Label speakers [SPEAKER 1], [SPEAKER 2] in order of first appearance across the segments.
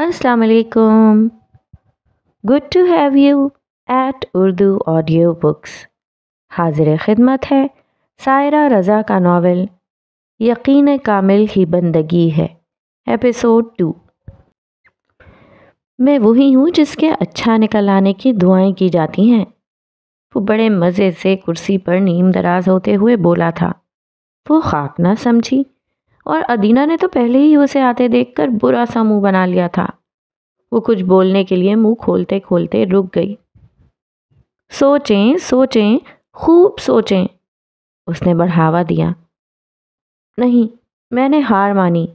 [SPEAKER 1] अस्सलाम वालेकुम good to have you at Urdu audio books हाजिर खिदमत है सायरा रज़ा का नावल यकीन कामिल ही बंदगी है एपिसोड टू मैं वही हूँ जिसके अच्छा निकल आने की दुआएं की जाती हैं वो बड़े मज़े से कुर्सी पर नीम दराज होते हुए बोला था वो खाक ना समझी और अदीना ने तो पहले ही उसे आते देखकर बुरा सा मुंह बना लिया था वो कुछ बोलने के लिए मुंह खोलते खोलते रुक गई सोचें सोचें खूब सोचें उसने बढ़ावा दिया नहीं मैंने हार मानी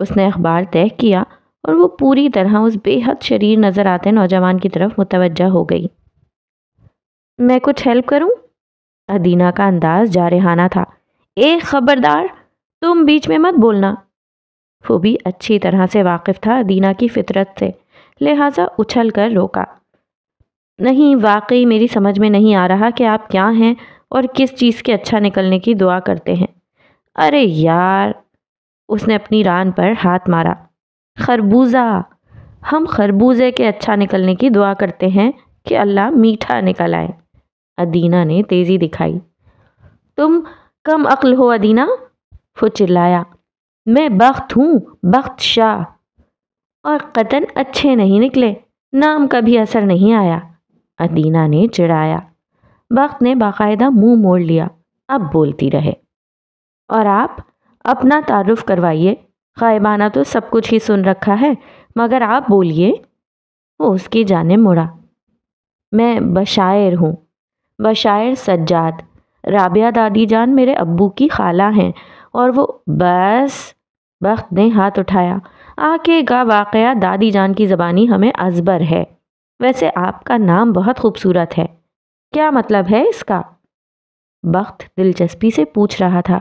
[SPEAKER 1] उसने अखबार तय किया और वो पूरी तरह उस बेहद शरीर नज़र आते नौजवान की तरफ मुतवजा हो गई मैं कुछ हेल्प करूं? अदीना का अंदाज जारहाना था एक खबरदार तुम बीच में मत बोलना वो भी अच्छी तरह से वाकिफ था दीना की फितरत से लिहाजा उछल कर रोका नहीं वाकई मेरी समझ में नहीं आ रहा कि आप क्या हैं और किस चीज़ के अच्छा निकलने की दुआ करते हैं अरे यार उसने अपनी रान पर हाथ मारा खरबूजा हम खरबूजे के अच्छा निकलने की दुआ करते हैं कि अल्लाह मीठा निकल आए अदीना ने तेज़ी दिखाई तुम कम अक्ल हो अदीना वो चिल्लाया मैं बख्त हूँ बख्त शाह और कतन अच्छे नहीं निकले नाम का भी असर नहीं आया अदीना ने चिढ़ाया बख्त ने बाकायदा मुंह मोड़ लिया अब बोलती रहे और आप अपना तारुफ करवाइए खाइबाना तो सब कुछ ही सुन रखा है मगर आप बोलिए वो उसकी जाने मुड़ा मैं बशायर हूँ बशायर सज्जाद राबिया दादी जान मेरे अब्बू की खाला हैं और वो बस बख्त ने हाथ उठाया आके का वाक़ दादी जान की ज़बानी हमें अजबर है वैसे आपका नाम बहुत खूबसूरत है क्या मतलब है इसका बख्त दिलचस्पी से पूछ रहा था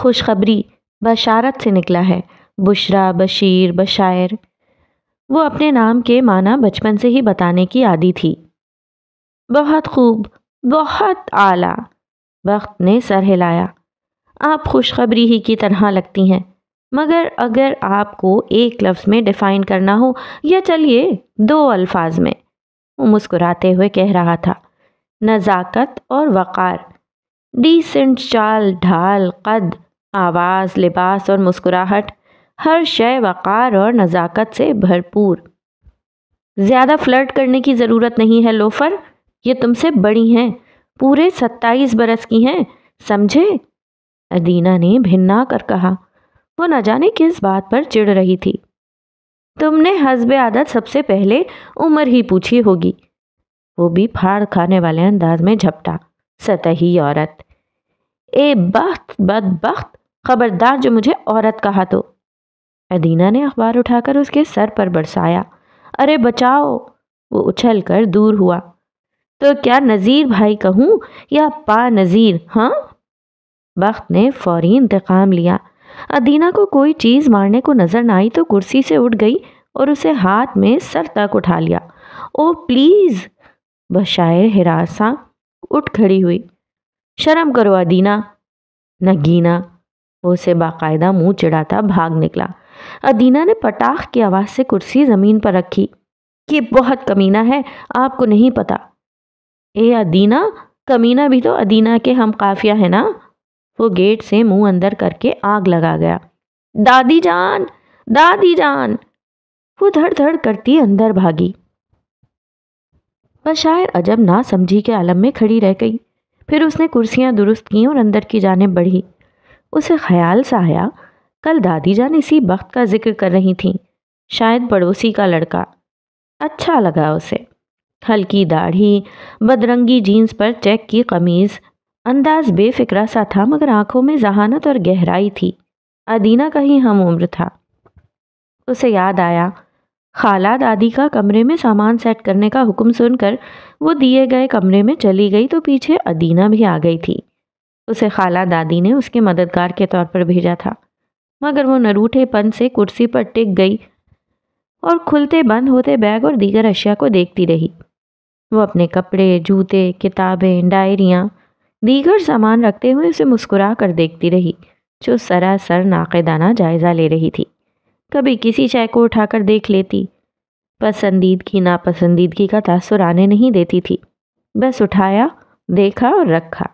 [SPEAKER 1] खुशखबरी बशारत से निकला है बुशरा बशीर बशायर वो अपने नाम के माना बचपन से ही बताने की आदि थी बहुत खूब बहुत आला वक्त ने सर हिलाया आप खुशखबरी ही की तरह लगती हैं मगर अगर आपको एक लफ्ज़ में डिफ़ाइन करना हो या चलिए दो अल्फाज में वो मुस्कुराते हुए कह रहा था नज़ाकत और वक़ार डिसेंट चाल ढाल कद आवाज़ लिबास और मुस्कुराहट हर शय वक़ार और नज़ाकत से भरपूर ज़्यादा फ्लर्ट करने की ज़रूरत नहीं है लोफर ये तुमसे बड़ी हैं पूरे सत्ताईस बरस की हैं समझे अदीना ने भिन्ना कर कहा वो न जाने किस बात पर चिढ़ रही थी तुमने हसब आदत सबसे पहले उम्र ही पूछी होगी वो भी फाड़ खाने वाले अंदाज में झपटा सतही औरत ए बख्त बदबख्त खबरदार जो मुझे औरत कहा तो अदीना ने अखबार उठाकर उसके सर पर बरसाया अरे बचाओ वो उछल कर दूर हुआ तो क्या नज़ीर भाई कहूँ या पा नज़ीर हाँ बख्त ने फौरी इंतकाम लिया अदीना को कोई चीज़ मारने को नज़र न आई तो कुर्सी से उठ गई और उसे हाथ में सर तक उठा लिया ओ प्लीज़ बशायर हिरासा उठ खड़ी हुई शर्म करो अदीना नगीना वो उसे बाकायदा मुंह चिढ़ाता भाग निकला अदीना ने पटाख की आवाज़ से कुर्सी ज़मीन पर रखी कि बहुत कमीना है आपको नहीं पता ए अदीना कमीना भी तो अदीना के हम काफिया है ना वो गेट से मुंह अंदर करके आग लगा गया दादी जान दादी जान वो धड़ धड़ करती अंदर भागी पर शायर अजब ना समझी के आलम में खड़ी रह गई फिर उसने कुर्सियां दुरुस्त की और अंदर की जानेब बढ़ी उसे ख्याल सा आया कल दादी जान इसी वक्त का जिक्र कर रही थी शायद पड़ोसी का लड़का अच्छा लगा उसे हल्की दाढ़ी बदरंगी जीन्स पर चेक की कमीज़ अंदाज बेफिक्रा सा था मगर आंखों में जहानत और गहराई थी अदीना का ही हम उम्र था उसे याद आया खाला दादी का कमरे में सामान सेट करने का हुक्म सुनकर वो दिए गए कमरे में चली गई तो पीछे अदीना भी आ गई थी उसे खाला दादी ने उसके मददगार के तौर पर भेजा था मगर वो नरूठेपन से कुर्सी पर टिक गई और खुलते बंद होते बैग और दीगर अशिया को देखती रही वह अपने कपड़े जूते किताबें डायरियाँ दीगर सामान रखते हुए उसे मुस्कुरा कर देखती रही जो सरासर नाकदाना जायज़ा ले रही थी कभी किसी चाय को उठाकर देख लेती पसंदीदगी नापसंदीदगी का तासुर आने नहीं देती थी बस उठाया देखा और रखा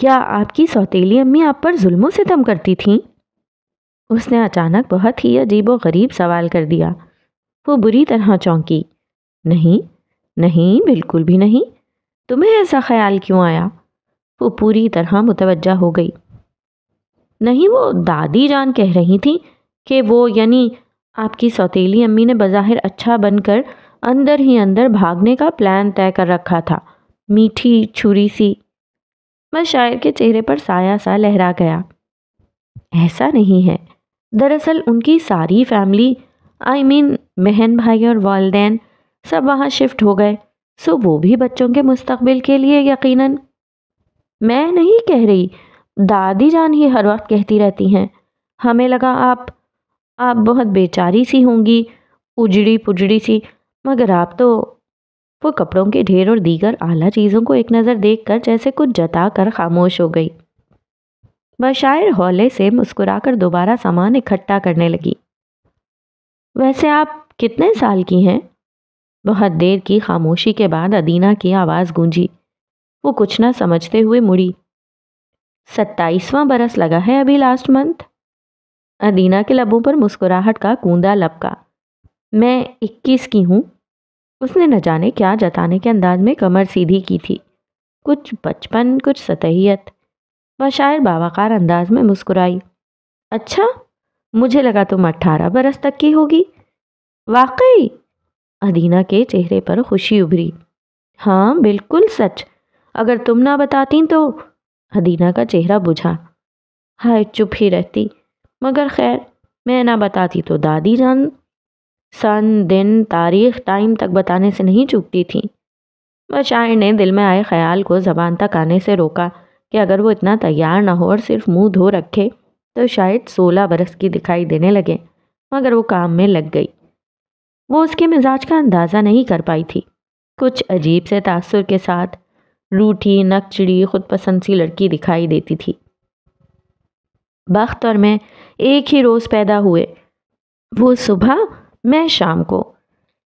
[SPEAKER 1] क्या आपकी सौतीली अम्मी आप पर जुल्मों से तम करती थीं उसने अचानक बहुत ही अजीब व गरीब सवाल कर दिया वो बुरी तरह चौंकी नहीं नहीं बिल्कुल भी नहीं तुम्हें ऐसा ख्याल क्यों आया वो पूरी तरह मुतवजा हो गई नहीं वो दादी जान कह रही थी कि वो यानी आपकी सौतीली अम्मी ने बज़ाहिर अच्छा बनकर अंदर ही अंदर भागने का प्लान तय कर रखा था मीठी छुरी सी मैं शायर के चेहरे पर साया सा लहरा गया ऐसा नहीं है दरअसल उनकी सारी family I I mean mean, भाई और वालदेन सब वहाँ शिफ्ट हो गए सो वो भी बच्चों के मुस्तबिल के लिए यकीनन मैं नहीं कह रही दादी जान ही हर वक्त कहती रहती हैं हमें लगा आप आप बहुत बेचारी सी होंगी उजड़ी पुजड़ी सी मगर आप तो वो कपड़ों के ढेर और दीगर आला चीज़ों को एक नज़र देखकर जैसे कुछ जता कर खामोश हो गई बशायर हौले से मुस्कुराकर दोबारा सामान इकट्ठा करने लगी वैसे आप कितने साल की हैं बहुत देर की खामोशी के बाद अदीना की आवाज़ गूंजी वो कुछ ना समझते हुए मुड़ी सत्ताईसवां बरस लगा है अभी लास्ट मंथ अदीना के लबों पर मुस्कुराहट का कूंदा लपका मैं इक्कीस की हूँ उसने न जाने क्या जताने के अंदाज में कमर सीधी की थी कुछ बचपन कुछ सतहियत वह शायर बावाकार अंदाज में मुस्कुराई अच्छा मुझे लगा तुम अट्ठारह बरस तक की होगी वाकई अदीना के चेहरे पर खुशी उभरी हाँ बिल्कुल सच अगर तुम ना बताती तो अदीना का चेहरा बुझा हाय चुप ही रहती मगर खैर मैं ना बताती तो दादी जान सन दिन तारीख टाइम तक बताने से नहीं चूकती थी बशायर शायर ने दिल में आए ख्याल को ज़बान तक आने से रोका कि अगर वो इतना तैयार ना हो और सिर्फ मुंह धो रखे तो शायद सोलह बरस की दिखाई देने लगे मगर वो काम में लग गई वो उसके मिजाज का अंदाज़ा नहीं कर पाई थी कुछ अजीब से तासर के साथ रूठी नकचड़ी खुदपसंद सी लड़की दिखाई देती थी बख्त और मैं एक ही रोज़ पैदा हुए वो सुबह मैं शाम को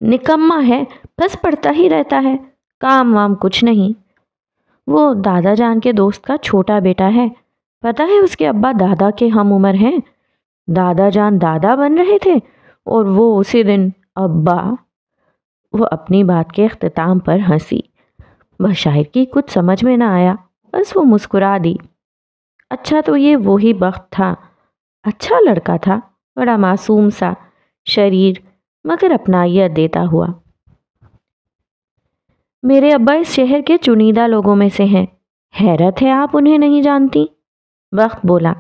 [SPEAKER 1] निकम्मा है बस पढ़ता ही रहता है काम वाम कुछ नहीं वो दादा जान के दोस्त का छोटा बेटा है पता है उसके अब्बा दादा के हम उम्र हैं दादा जान दादा बन रहे थे और वो उसी दिन अब्बा वो अपनी बात के अख्ताम पर हंसी वह शायर की कुछ समझ में ना आया बस वो मुस्कुरा दी अच्छा तो ये वही वक्त था अच्छा लड़का था बड़ा मासूम सा शरीर मगर अपनाइयत देता हुआ मेरे अब्बा इस शहर के चुनिंदा लोगों में से हैं हैरत है आप उन्हें नहीं जानती वक्त बोला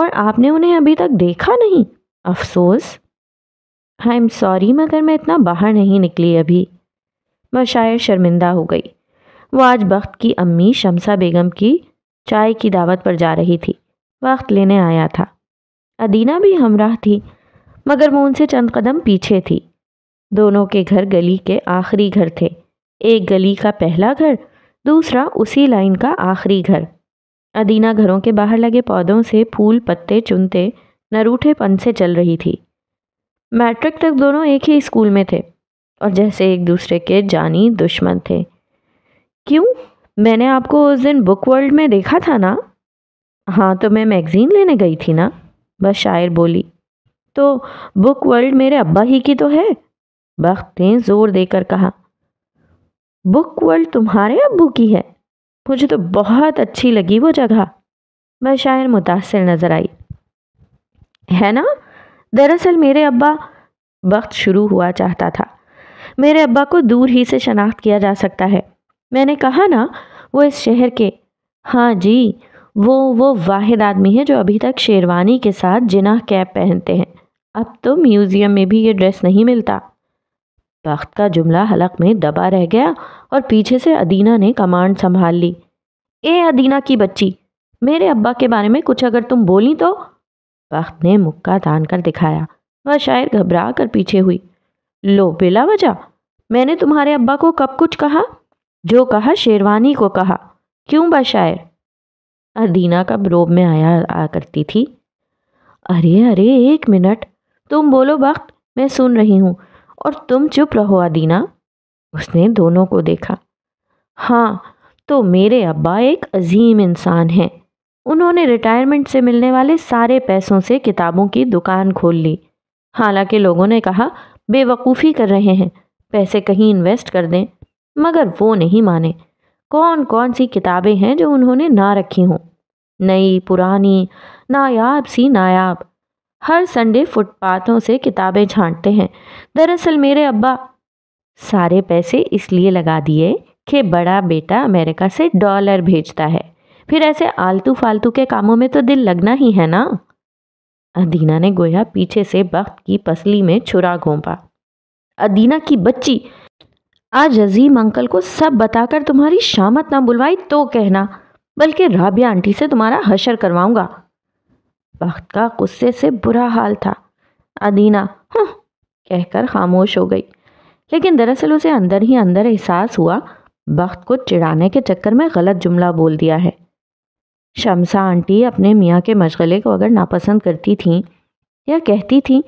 [SPEAKER 1] और आपने उन्हें अभी तक देखा नहीं अफसोस आई एम सॉरी मगर मैं इतना बाहर नहीं निकली अभी वह शायर शर्मिंदा हो गई वो आज वक्त की अम्मी शमसा बेगम की चाय की दावत पर जा रही थी वक्त लेने आया था अदीना भी हमराह थी मगर वो उनसे चंद कदम पीछे थी दोनों के घर गली के आखिरी घर थे एक गली का पहला घर दूसरा उसी लाइन का आखिरी घर अदीना घरों के बाहर लगे पौधों से फूल पत्ते चुनते नरूठेपन से चल रही थी मैट्रिक तक दोनों एक ही स्कूल में थे और जैसे एक दूसरे के जानी दुश्मन थे क्यों मैंने आपको उस दिन बुक वर्ल्ड में देखा था ना हाँ तो मैं मैगज़ीन लेने गई थी ना बस शायर बोली तो बुक वर्ल्ड मेरे अब्बा ही की तो है बख्त ने ज़ोर देकर कहा बुक वर्ल्ड तुम्हारे अब्बू की है मुझे तो बहुत अच्छी लगी वो जगह बस शायर मुतासर नज़र आई है ना दरअसल मेरे अब्बा वक्त शुरू हुआ चाहता था मेरे अब्बा को दूर ही से शनाख्त किया जा सकता है मैंने कहा ना वो इस शहर के हाँ जी वो वो वाहिद आदमी है जो अभी तक शेरवानी के साथ जिनाह कैप पहनते हैं अब तो म्यूज़ियम में भी ये ड्रेस नहीं मिलता वक्त का जुमला हलक में दबा रह गया और पीछे से अदीना ने कमांड संभाल ली ए अदीना की बच्ची मेरे अब्बा के बारे में कुछ अगर तुम बोली तो वक्त ने मुक्का तान कर दिखाया वह शायद घबरा कर पीछे हुई लो बिला वजह मैंने तुम्हारे अब्बा को कब कुछ कहा जो कहा शेरवानी को कहा क्यों शायर अदीना कब रोब में आया आ करती थी अरे अरे एक मिनट तुम बोलो वक्त मैं सुन रही हूँ और तुम चुप रहो अदीना उसने दोनों को देखा हाँ तो मेरे अब्बा एक अजीम इंसान हैं उन्होंने रिटायरमेंट से मिलने वाले सारे पैसों से किताबों की दुकान खोल ली हालांकि लोगों ने कहा बेवकूफ़ी कर रहे हैं पैसे कहीं इन्वेस्ट कर दें मगर वो नहीं माने कौन कौन सी किताबें हैं जो उन्होंने ना रखी हों नई पुरानी नायाब सी नायाब हर संडे फुटपाथों से किताबें छांटते हैं दरअसल मेरे अब्बा सारे पैसे इसलिए लगा दिए कि बड़ा बेटा अमेरिका से डॉलर भेजता है फिर ऐसे आलतू फालतू के कामों में तो दिल लगना ही है ना अदीना ने गोया पीछे से बख्त की पसली में छुरा घोंपा अदीना की बच्ची आज अजीम अंकल को सब बताकर तुम्हारी शामत ना बुलवाई तो कहना बल्कि राबिया आंटी से तुम्हारा हशर करवाऊंगा बख्त का गुस्से से बुरा हाल था अदीना कहकर खामोश हो गई लेकिन दरअसल उसे अंदर ही अंदर एहसास हुआ बख्त को चिढ़ाने के चक्कर में गलत जुमला बोल दिया है शमसा आंटी अपने मियाँ के मशगले को अगर नापसंद करती थीं या कहती थीं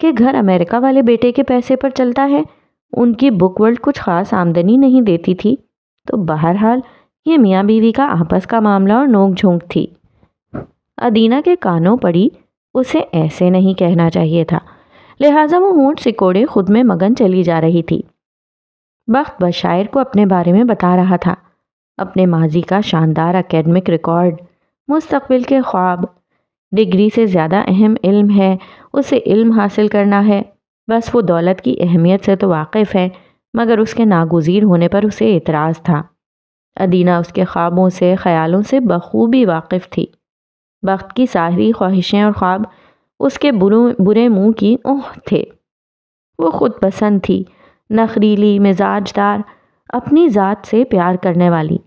[SPEAKER 1] कि घर अमेरिका वाले बेटे के पैसे पर चलता है उनकी बुक वर्ल्ड कुछ ख़ास आमदनी नहीं देती थी तो बहरहाल ये मियाँ बीवी का आपस का मामला और नोक झोंक थी अदीना के कानों पड़ी उसे ऐसे नहीं कहना चाहिए था लिहाजा वो ऊँट सिकोड़े खुद में मगन चली जा रही थी बख्त बशायर को अपने बारे में बता रहा था अपने माजी का शानदार अकेडमिक रिकॉर्ड मुस्तबिल के ख्वाब डिग्री से ज़्यादा अहम इल्म है उसे इल्म हासिल करना है बस वो दौलत की अहमियत से तो वाकिफ़ है मगर उसके नागुजीर होने पर उसे एतराज़ था अदीना उसके ख्वाबों से ख्यालों से बखूबी वाकिफ़ थी वक्त की सारी ख्वाहिशें और ख्वाब उसके बुरे बुरे मुंह की ओह थे वो खुद पसंद थी नखरीली मिजाजदार अपनी ज़ात से प्यार करने वाली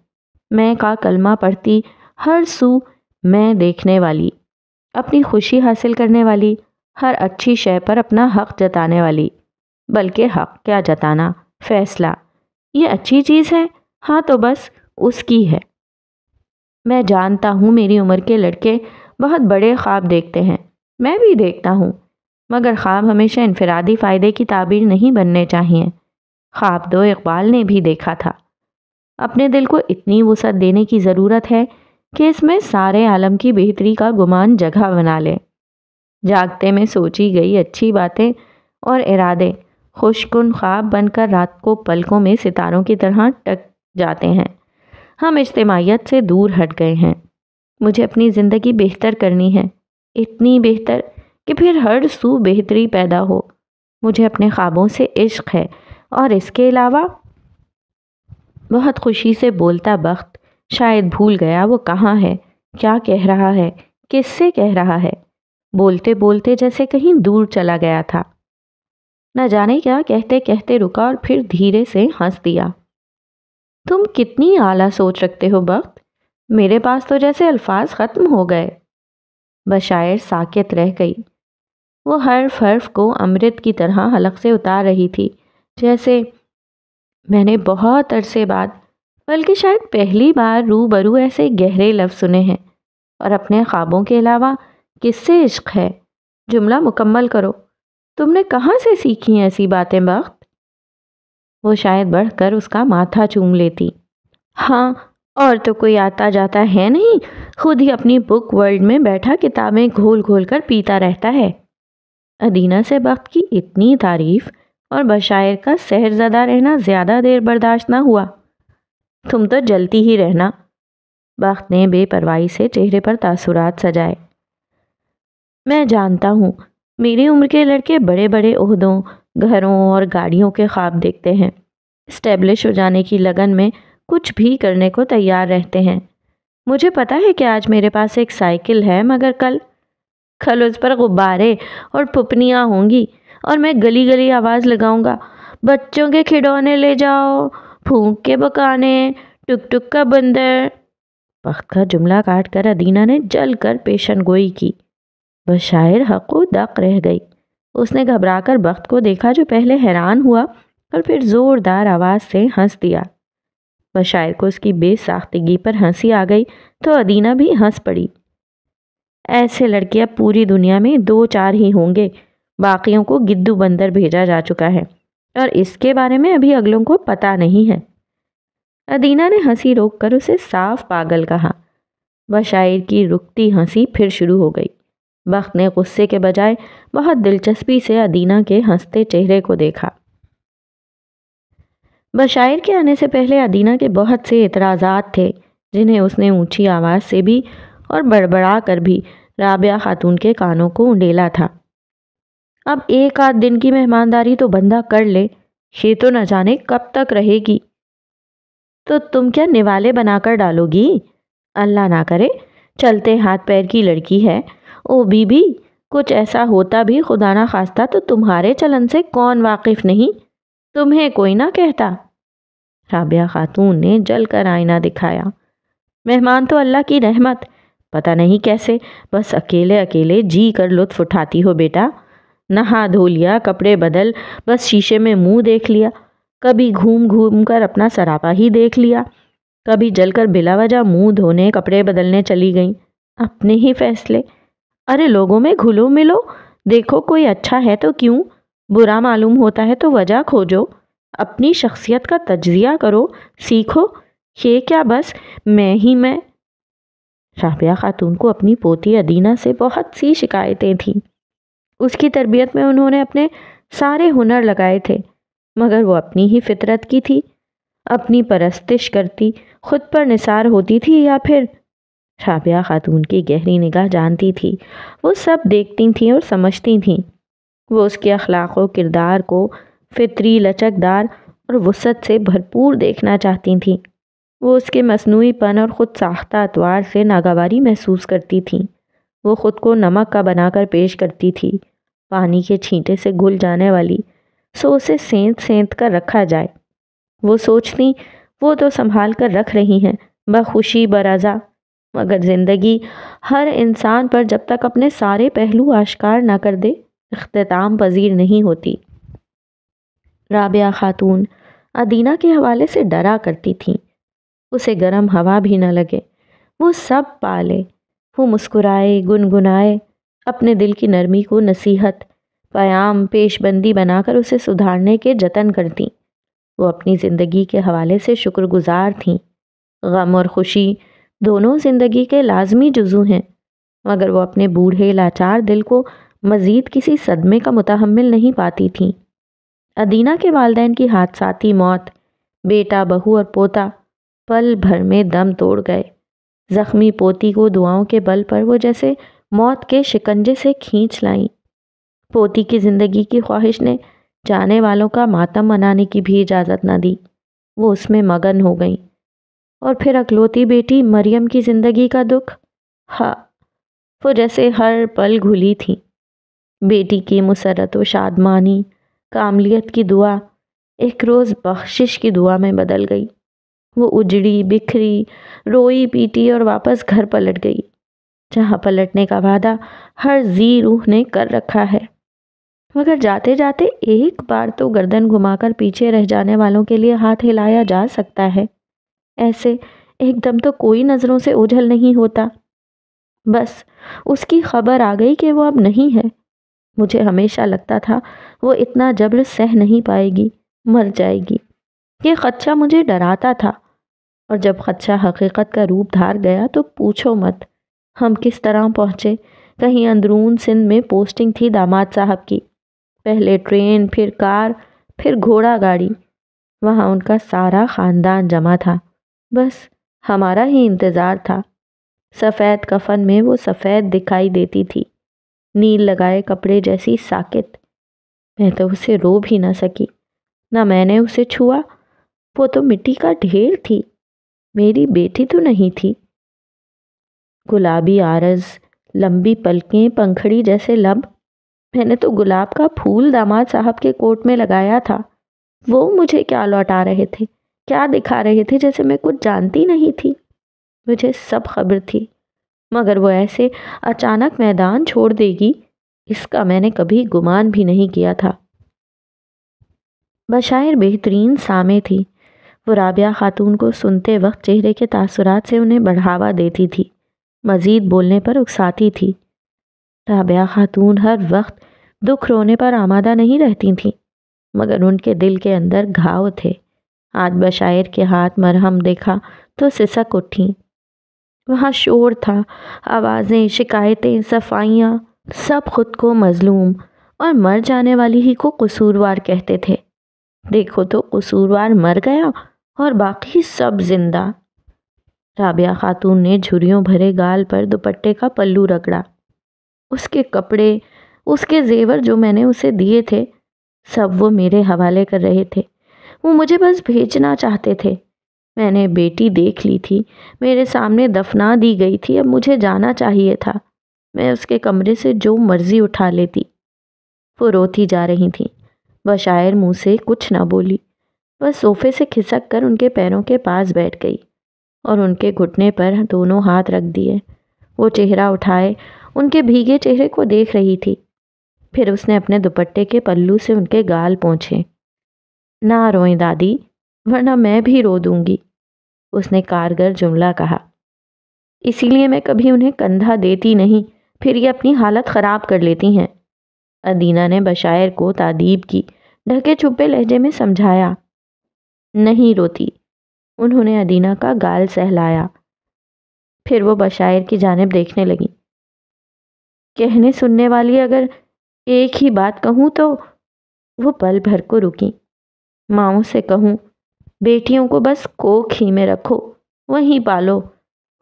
[SPEAKER 1] मैं का कलमा पढ़ती हर सू मैं देखने वाली अपनी खुशी हासिल करने वाली हर अच्छी शय पर अपना हक जताने वाली बल्कि हक क्या जताना फैसला ये अच्छी चीज़ है हाँ तो बस उसकी है मैं जानता हूँ मेरी उम्र के लड़के बहुत बड़े ख्वाब देखते हैं मैं भी देखता हूँ मगर ख्वाब हमेशा इनफरादी फ़ायदे की ताबीर नहीं बनने चाहिए ख्वाब दो इकबाल ने भी देखा था अपने दिल को इतनी वसत देने की ज़रूरत है कि इसमें सारे आलम की बेहतरी का गुमान जगह बना ले जागते में सोची गई अच्छी बातें और इरादे खुशकुन ख्वाब बनकर रात को पलकों में सितारों की तरह टक जाते हैं हम इज्तमाहीत से दूर हट गए हैं मुझे अपनी ज़िंदगी बेहतर करनी है इतनी बेहतर कि फिर हर सू बेहतरी पैदा हो मुझे अपने ख्वाबों से इश्क है और इसके अलावा बहुत खुशी से बोलता बख्त शायद भूल गया वो कहाँ है क्या कह रहा है किससे कह रहा है बोलते बोलते जैसे कहीं दूर चला गया था न जाने क्या कहते कहते रुका और फिर धीरे से हंस दिया तुम कितनी आला सोच रखते हो बख्त मेरे पास तो जैसे अल्फाज ख़त्म हो गए बशायर साकेत रह गई वो हर्फ हर्फ को अमृत की तरह हलक से उतार रही थी जैसे मैंने बहुत अरसे बाद बल्कि शायद पहली बार रूबरू ऐसे गहरे लफ्ज़ सुने हैं और अपने ख्वाबों के अलावा किससे इश्क है जुमला मुकम्मल करो तुमने कहाँ से सीखी ऐसी बातें बख्त वो शायद बढ़कर उसका माथा चूम लेती हाँ और तो कोई आता जाता है नहीं खुद ही अपनी बुक वर्ल्ड में बैठा किताबें घोल घोल कर पीता रहता है अदीना से वक़्त की इतनी तारीफ़ और बशायर का सहरज़दा रहना ज़्यादा देर बर्दाश्त ना हुआ तुम तो जलती ही रहना बख्त ने बेपरवाही से चेहरे पर तासुरात सजाए मैं जानता हूँ मेरी उम्र के लड़के बड़े बड़े उहदों घरों और गाड़ियों के ख्वाब देखते हैं स्टैब्लिश हो जाने की लगन में कुछ भी करने को तैयार रहते हैं मुझे पता है कि आज मेरे पास एक साइकिल है मगर कल कल उस पर गुब्बारे और पुपनियाँ होंगी और मैं गली गली आवाज़ लगाऊंगा बच्चों के खिडौने ले जाओ फूंक के बकाने टुक टुक का बंदर वक्त का जुमला काट कर अदीना ने जल कर पेशन गोई की वह शायर हकू दक रह गई उसने घबरा कर वक्त को देखा जो पहले हैरान हुआ और फिर ज़ोरदार आवाज़ से हंस दिया वह शायर को उसकी बेसाख्तगी पर हंसी आ गई तो अदीना भी हंस पड़ी ऐसे लड़के अब पूरी दुनिया में दो चार ही होंगे बाकियों को गिद्दू बंदर भेजा जा चुका है और इसके बारे में अभी अगलों को पता नहीं है अदीना ने हंसी रोक कर उसे साफ पागल कहा बशायर की रुकती हंसी फिर शुरू हो गई वक्त ने गुस्से के बजाय बहुत दिलचस्पी से अदीना के हंसते चेहरे को देखा बशायर के आने से पहले अदीना के बहुत से एतराज़ात थे जिन्हें उसने ऊंची आवाज़ से भी और बड़बड़ा कर भी राबिया खातून के कानों को उंडेला था अब एक आध दिन की मेहमानदारी तो बंदा कर ले ये तो न जाने कब तक रहेगी तो तुम क्या निवाले बनाकर डालोगी अल्लाह ना करे चलते हाथ पैर की लड़की है ओ बीबी कुछ ऐसा होता भी खुदा ना खास्ता तो तुम्हारे चलन से कौन वाकिफ नहीं तुम्हें कोई ना कहता राबिया खातून ने जल कर आईना दिखाया मेहमान तो अल्लाह की रहमत पता नहीं कैसे बस अकेले अकेले जी कर लुत्फ उठाती हो बेटा नहा धो लिया कपड़े बदल बस शीशे में मुंह देख लिया कभी घूम घूम कर अपना सरापा ही देख लिया कभी जलकर वजह मुँह धोने कपड़े बदलने चली गई अपने ही फैसले अरे लोगों में घुलो मिलो देखो कोई अच्छा है तो क्यों बुरा मालूम होता है तो वजह खोजो अपनी शख्सियत का तजिया करो सीखो ये क्या बस मैं ही मैं राबिया खातून को अपनी पोती अदीना से बहुत सी शिकायतें थीं उसकी तरबियत में उन्होंने अपने सारे हुनर लगाए थे मगर वो अपनी ही फितरत की थी अपनी परस्तिश करती खुद पर निसार होती थी या फिर शाबिया खातून की गहरी निगाह जानती थी वो सब देखती थी और समझती थी वो उसके अखलाक किरदार को फितरी लचकदार और वसत से भरपूर देखना चाहती थी वो उसके मसनू पन और ख़ुद साख्ता अतवार से नागावारी महसूस करती थी वो ख़ुद को नमक का बनाकर पेश करती थी पानी के छींटे से घुल जाने वाली सो उसे सेंध सेंध कर रखा जाए वो सोचती वो तो संभाल कर रख रही हैं बखुशी बराजा मगर ज़िंदगी हर इंसान पर जब तक अपने सारे पहलू आश्कार ना कर दे अख्ताम पजीर नहीं होती राबिया खातून अदीना के हवाले से डरा करती थी उसे गर्म हवा भी ना लगे वो सब पाले वो मुस्कुराए गुनगुनाए अपने दिल की नरमी को नसीहत प्याम पेशबंदी बनाकर उसे सुधारने के जतन करती वो अपनी ज़िंदगी के हवाले से शुक्रगुजार थीं गम और खुशी दोनों ज़िंदगी के लाजमी जुजू हैं मगर वो अपने बूढ़े लाचार दिल को मज़ीद किसी सदमे का मुतहमल नहीं पाती थीं अदीना के वालदेन की हादसाती मौत बेटा बहू और पोता पल भर में दम तोड़ गए जख्मी पोती को दुआओं के बल पर वो जैसे मौत के शिकंजे से खींच लाई पोती की ज़िंदगी की ख्वाहिश ने जाने वालों का मातम मनाने की भी इजाज़त ना दी वो उसमें मगन हो गई और फिर अकलौती बेटी मरियम की ज़िंदगी का दुख हा वो जैसे हर पल घुली थी बेटी की मुसरत व शादमानी कामलियत की दुआ एक रोज़ बख्शिश की दुआ में बदल गई वो उजड़ी बिखरी रोई पीटी और वापस घर पलट गई जहाँ पलटने का वादा हर जी रूह ने कर रखा है मगर जाते जाते एक बार तो गर्दन घुमाकर पीछे रह जाने वालों के लिए हाथ हिलाया जा सकता है ऐसे एकदम तो कोई नज़रों से ओझल नहीं होता बस उसकी खबर आ गई कि वो अब नहीं है मुझे हमेशा लगता था वो इतना जबर सह नहीं पाएगी मर जाएगी ये खदशा मुझे डराता था और जब खदशा अच्छा हकीकत का रूप धार गया तो पूछो मत हम किस तरह पहुँचे कहीं अंदरून सिंध में पोस्टिंग थी दामाद साहब की पहले ट्रेन फिर कार फिर घोड़ा गाड़ी वहाँ उनका सारा ख़ानदान जमा था बस हमारा ही इंतज़ार था सफ़ेद कफन में वो सफ़ेद दिखाई देती थी नील लगाए कपड़े जैसी साकित मैं तो उसे रो भी ना सकी ना मैंने उसे छुआ वो तो मिट्टी का ढेर थी मेरी बेटी तो नहीं थी गुलाबी आरज लंबी पलकें पंखड़ी जैसे लब मैंने तो गुलाब का फूल दामाद साहब के कोट में लगाया था वो मुझे क्या लौटा रहे थे क्या दिखा रहे थे जैसे मैं कुछ जानती नहीं थी मुझे सब खबर थी मगर वो ऐसे अचानक मैदान छोड़ देगी इसका मैंने कभी गुमान भी नहीं किया था बशायर बेहतरीन सामे थी वो राबिया खातून को सुनते वक्त चेहरे के तासुरात से उन्हें बढ़ावा देती थी मज़ीद बोलने पर उकसाती थी राबिया खातून हर वक्त दुख रोने पर आमादा नहीं रहती थीं मगर उनके दिल के अंदर घाव थे आज बशायर के हाथ मरहम देखा तो सिसक उठी वहाँ शोर था आवाज़ें शिकायतें सफाइयाँ सब खुद को मज़लूम और मर जाने वाली ही को कसूरवार कहते थे देखो तो कसूरवार मर गया और बाकी सब जिंदा राबिया खातून ने झुरियों भरे गाल पर दुपट्टे का पल्लू रगड़ा उसके कपड़े उसके जेवर जो मैंने उसे दिए थे सब वो मेरे हवाले कर रहे थे वो मुझे बस भेजना चाहते थे मैंने बेटी देख ली थी मेरे सामने दफना दी गई थी अब मुझे जाना चाहिए था मैं उसके कमरे से जो मर्जी उठा लेती वो रोती जा रही थी शायर मुँह से कुछ ना बोली वह सोफे से खिसक कर उनके पैरों के पास बैठ गई और उनके घुटने पर दोनों हाथ रख दिए वो चेहरा उठाए उनके भीगे चेहरे को देख रही थी फिर उसने अपने दुपट्टे के पल्लू से उनके गाल पहुँचे ना रोएं दादी वरना मैं भी रो दूंगी उसने कारगर जुमला कहा इसीलिए मैं कभी उन्हें कंधा देती नहीं फिर ये अपनी हालत ख़राब कर लेती हैं अदीना ने बशायर को तादीब की ढके छुपे लहजे में समझाया नहीं रोती उन्होंने अदीना का गाल सहलाया फिर वो बशायर की जानब देखने लगी कहने सुनने वाली अगर एक ही बात कहूँ तो वो पल भर को रुकी माओ से कहूँ बेटियों को बस कोख ही में रखो वहीं पालो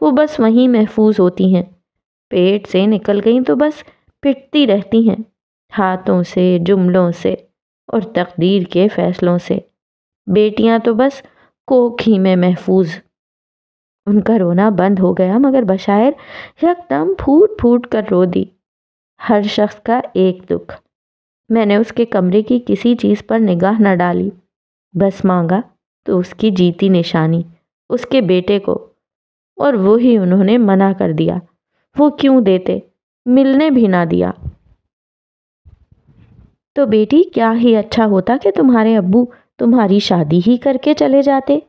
[SPEAKER 1] वो बस वहीं महफूज होती हैं पेट से निकल गई तो बस पिटती रहती हैं हाथों से जुमलों से और तकदीर के फ़ैसलों से बेटियां तो बस कोख ही में महफूज उनका रोना बंद हो गया मगर बशायर यकदम फूट फूट कर रो दी हर शख्स का एक दुख मैंने उसके कमरे की किसी चीज़ पर निगाह न डाली बस मांगा तो उसकी जीती निशानी उसके बेटे को और वो ही उन्होंने मना कर दिया वो क्यों देते मिलने भी ना दिया तो बेटी क्या ही अच्छा होता कि तुम्हारे अब्बू तुम्हारी शादी ही करके चले जाते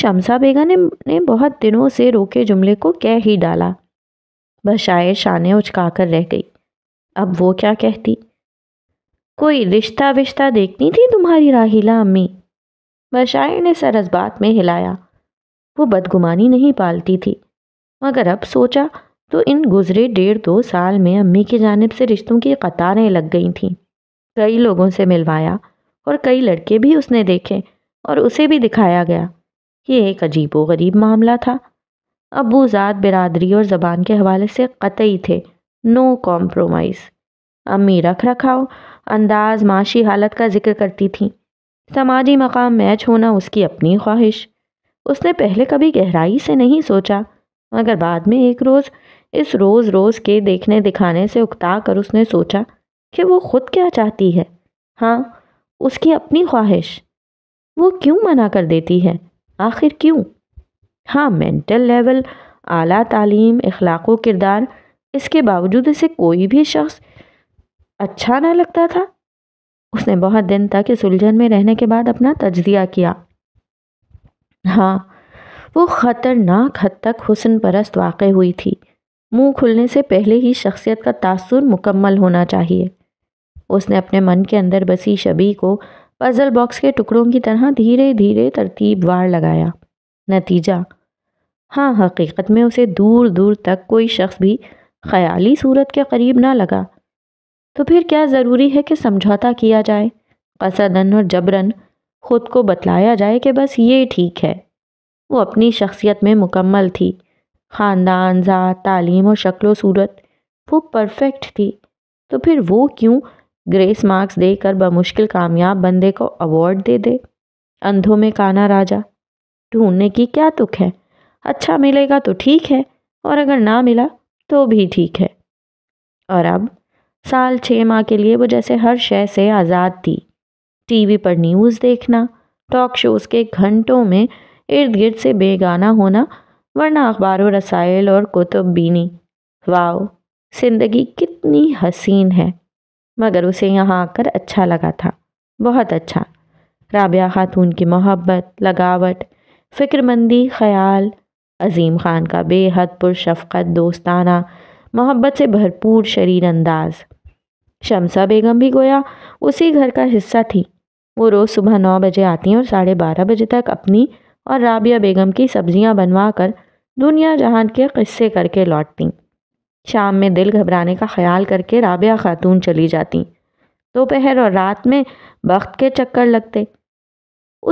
[SPEAKER 1] शमसा बेगा ने, ने बहुत दिनों से रोके जुमले को कह ही डाला वह शायर शाने कर रह गई अब वो क्या कहती कोई रिश्ता विश्ता देखनी थी तुम्हारी राहिला अम्मी बशायर ने सरस बात में हिलाया वो बदगुमानी नहीं पालती थी मगर अब सोचा तो इन गुजरे डेढ़ दो साल में अम्मी की जानब से रिश्तों की कतारें लग गई थीं कई लोगों से मिलवाया और कई लड़के भी उसने देखे और उसे भी दिखाया गया ये एक व गरीब मामला था अबू ज़ात बिरादरी और ज़बान के हवाले से कतई थे नो कॉम्प्रोमाइज़ अम्मी रख रखाव अंदाज माशी हालत का जिक्र करती थी समाजी मकाम मैच होना उसकी अपनी ख्वाहिश उसने पहले कभी गहराई से नहीं सोचा मगर बाद में एक रोज़ इस रोज़ रोज़ के देखने दिखाने से उकता कर उसने सोचा कि वो ख़ुद क्या चाहती है हाँ उसकी अपनी ख्वाहिश वो क्यों मना कर देती है आखिर क्यों हाँ मेंटल लेवल आला तालीम अखलाक किरदार इसके बावजूद इसे कोई भी शख्स अच्छा ना लगता था उसने बहुत दिन तक इस उलझन में रहने के बाद अपना तजिया किया हाँ वो ख़तरनाक हद तक हुसन परस्त वाक़ हुई थी मुंह खुलने से पहले ही शख्सियत का तासुर मुकम्मल होना चाहिए उसने अपने मन के अंदर बसी शबी को पजल बॉक्स के टुकड़ों की तरह धीरे धीरे तरतीब वार लगाया नतीजा हाँ हकीकत में उसे दूर दूर तक कोई शख्स भी ख्याली सूरत के करीब ना लगा तो फिर क्या ज़रूरी है कि समझौता किया जाए कसदन और जबरन खुद को बतलाया जाए कि बस ये ठीक है वो अपनी शख्सियत में मुकम्मल थी ख़ानदान ज़ात तालीम और शक्ल सूरत वो परफेक्ट थी तो फिर वो क्यों ग्रेस मार्क्स देकर बमुश्किल कामयाब बंदे को अवार्ड दे दे अंधों में काना राजा ढूंढने की क्या तुक है अच्छा मिलेगा तो ठीक है और अगर ना मिला तो भी ठीक है और अब साल छः माह के लिए वो जैसे हर शय से आज़ाद थी टीवी पर न्यूज़ देखना टॉक शोज़ के घंटों में इर्द गिर्द से बेगाना होना वरना अखबारों रसायल और कुतुब बीनी वाह जिंदगी कितनी हसीन है मगर उसे यहाँ आकर अच्छा लगा था बहुत अच्छा राबिया खातून की मोहब्बत लगावट फ़िक्रमंदी ख्याल अजीम खान का बेहद पुरशफ़त दोस्ताना मोहब्बत से भरपूर शरीर अंदाज शमसा बेगम भी गोया उसी घर का हिस्सा थी वो रोज़ सुबह नौ बजे आती हैं और साढ़े बारह बजे तक अपनी और राबिया बेगम की सब्जियां बनवा कर दुनिया जहान के कस्से करके लौटती शाम में दिल घबराने का ख्याल करके राबिया खातून चली जाती दोपहर और रात में वक्त के चक्कर लगते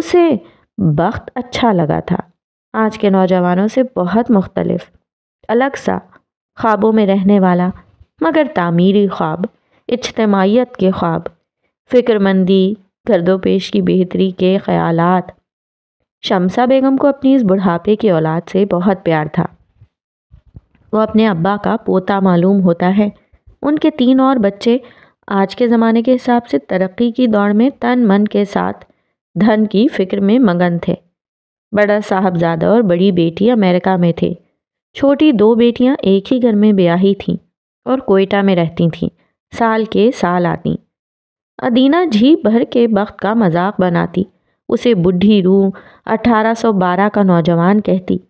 [SPEAKER 1] उसे वक्त अच्छा लगा था आज के नौजवानों से बहुत मुख्तलफ अलग सा ख्वाबों में रहने वाला मगर तामीरी ख्वाब इज्तमाहीत के ख्वाब फ़िक्रमंदी गर्दोपेश की बेहतरी के ख़्याल शमसा बेगम को अपनी इस बुढ़ापे की औलाद से बहुत प्यार था वह अपने अब्बा का पोता मालूम होता है उनके तीन और बच्चे आज के ज़माने के हिसाब से तरक्की की दौड़ में तन मन के साथ धन की फिक्र में मगन थे बड़ा साहबजादा और बड़ी बेटी अमेरिका में थे छोटी दो बेटियां एक ही घर में ब्याही थीं और कोयटा में रहती थीं साल के साल आती अदीना झी भर के वक्त का मजाक बनाती उसे बुढ़ी रूह 1812 का नौजवान कहती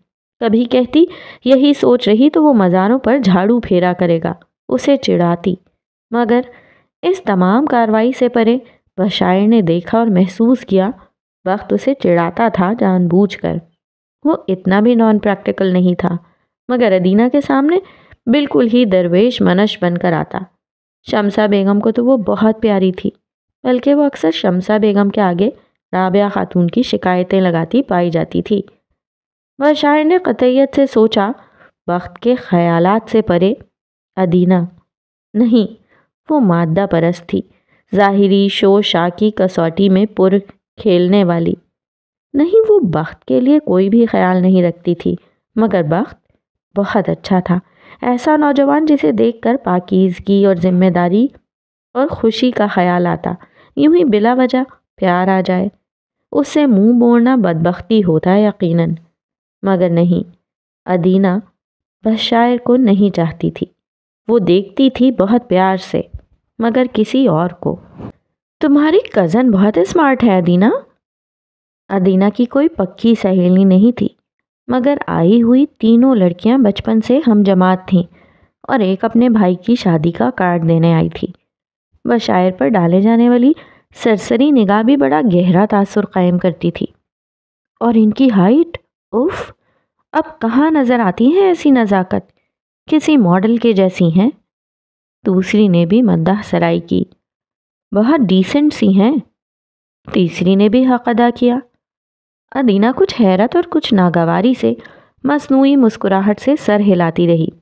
[SPEAKER 1] कभी कहती यही सोच रही तो वो मज़ारों पर झाड़ू फेरा करेगा उसे चिढ़ाती मगर इस तमाम कार्रवाई से परे बशायर ने देखा और महसूस किया वक्त उसे चिढ़ाता था जानबूझकर वो इतना भी नॉन प्रैक्टिकल नहीं था मगर अदीना के सामने बिल्कुल ही दरवेश मनश बनकर आता शमसा बेगम को तो वो बहुत प्यारी थी बल्कि वो अक्सर शमसा बेगम के आगे राबिया खातून की शिकायतें लगाती पाई जाती थी वह शायर ने कतियत से सोचा वक्त के ख़्याल से परे अदीना नहीं वो मादा परस थी ज़ाहिरी शो शाकी कसौटी में पुर खेलने वाली नहीं वो वक्त के लिए कोई भी ख्याल नहीं रखती थी मगर वक्त बहुत अच्छा था ऐसा नौजवान जिसे देखकर पाकिजगी और जिम्मेदारी और खुशी का ख्याल आता यूं ही बिला वजह प्यार आ जाए उससे मुंह मोड़ना बदबख्ती होता है यकीनन मगर नहीं अदीना बस शायर को नहीं चाहती थी वो देखती थी बहुत प्यार से मगर किसी और को तुम्हारी कज़न बहुत स्मार्ट है अदीना अदीना की कोई पक्की सहेली नहीं थी मगर आई हुई तीनों लड़कियां बचपन से हम जमात थीं और एक अपने भाई की शादी का कार्ड देने आई थी वह शायर पर डाले जाने वाली सरसरी निगाह भी बड़ा गहरा तासुर कायम करती थी और इनकी हाइट उफ अब कहाँ नज़र आती हैं ऐसी नज़ाकत किसी मॉडल के जैसी हैं दूसरी ने भी मद्दा सराई की बहुत डिसेंट सी हैं तीसरी ने भी हक अदा किया अदीना कुछ हैरत और कुछ नागवारी से मसनू मुस्कुराहट से सर हिलाती रही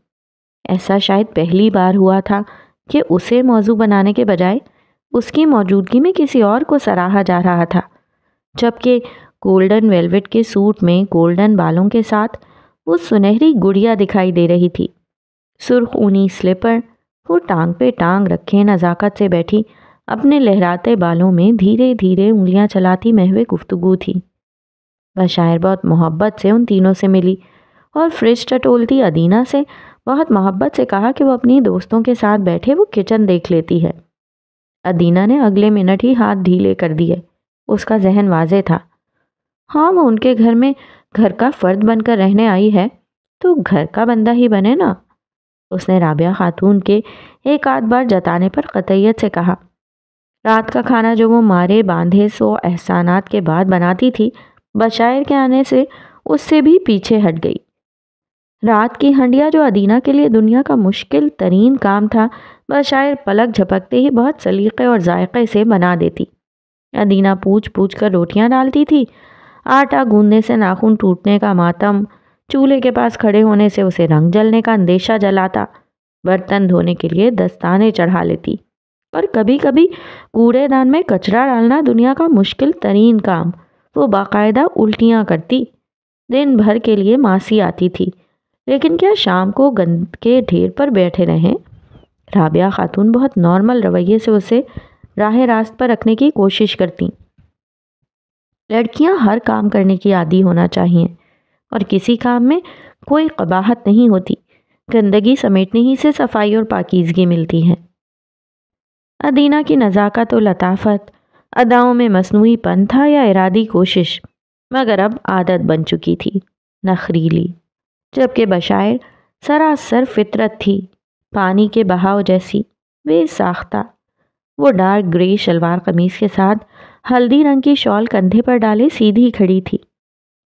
[SPEAKER 1] ऐसा शायद पहली बार हुआ था कि उसे मौजू बनाने के बजाय उसकी मौजूदगी में किसी और को सराहा जा रहा था जबकि गोल्डन वेलवेट के सूट में गोल्डन बालों के साथ वो सुनहरी गुड़िया दिखाई दे रही थी सुर्ख ऊनी स्लीपर वो टांग पे टांग रखे नज़ाकत से बैठी अपने लहराते बालों में धीरे धीरे उंगलियां चलाती महवे गुफ्तु थी बशायर बहुत मोहब्बत से उन तीनों से मिली और फ्रिज टटोलती अदीना से बहुत मोहब्बत से कहा कि वो अपनी दोस्तों के साथ बैठे वो किचन देख लेती है अदीना ने अगले मिनट ही हाथ ढीले कर दिए उसका जहन वाजे था हाँ वो उनके घर में घर का फर्द बनकर रहने आई है तो घर का बंदा ही बने ना उसने राबिया खातून के एक आध बार जताने पर कतयत से कहा रात का खाना जो वो मारे बांधे सो एहसानात के बाद बनाती थी बशायर के आने से उससे भी पीछे हट गई रात की हंडिया जो अदीना के लिए दुनिया का मुश्किल तरीन काम था बशायर पलक झपकते ही बहुत सलीके और जायके से बना देती अदीना पूछ पूछ कर रोटियाँ डालती थी आटा गूंदने से नाखून टूटने का मातम चूल्हे के पास खड़े होने से उसे रंग जलने का अंदेशा जलाता बर्तन धोने के लिए दस्ताने चढ़ा लेती और कभी कभी कूड़ेदान में कचरा डालना दुनिया का मुश्किल तरीन काम वो बाकायदा उल्टियाँ करती दिन भर के लिए मासी आती थी लेकिन क्या शाम को गंद के ढेर पर बैठे रहें राबिया खातून बहुत नॉर्मल रवैये से उसे राह रास्त पर रखने की कोशिश करती लड़कियां हर काम करने की आदि होना चाहिए और किसी काम में कोई कबाहत नहीं होती गंदगी समेटने ही से सफाई और पाकिजगी मिलती है अदीना की नज़ाकत और लताफत अदाओं में मसनू पन था या इरादी कोशिश मगर अब आदत बन चुकी थी नखरीली जबकि बशायर सरासर फितरत थी पानी के बहाव जैसी बेसाख्ता वो डार्क ग्रे शलवार कमीज़ के साथ हल्दी रंग की शॉल कंधे पर डाले सीधी खड़ी थी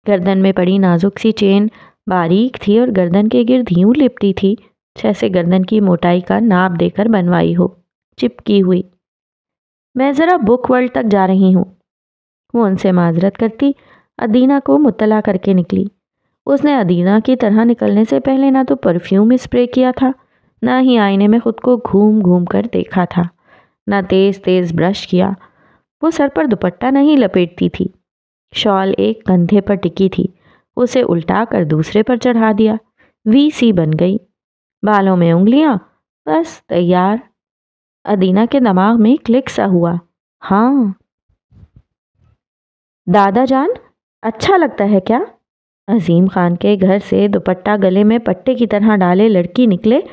[SPEAKER 1] गर्दन में पड़ी नाजुक सी चेन बारीक थी और गर्दन के गिर यूँ लिपटी थी जैसे गर्दन की मोटाई का नाप देकर बनवाई हो चिपकी हुई मैं ज़रा बुक वर्ल्ड तक जा रही हूँ वो उनसे माजरत करती अदीना को मुतला करके निकली उसने अदीना की तरह निकलने से पहले ना तो परफ्यूम स्प्रे किया था ना ही आईने में खुद को घूम घूम कर देखा था ना तेज़ तेज़ ब्रश किया वो सर पर दुपट्टा नहीं लपेटती थी शॉल एक कंधे पर टिकी थी उसे उल्टा कर दूसरे पर चढ़ा दिया वी सी बन गई बालों में उंगलियां बस तैयार अदीना के दिमाग में क्लिक सा हुआ हाँ दादा जान अच्छा लगता है क्या अजीम खान के घर से दुपट्टा गले में पट्टे की तरह डाले लड़की निकले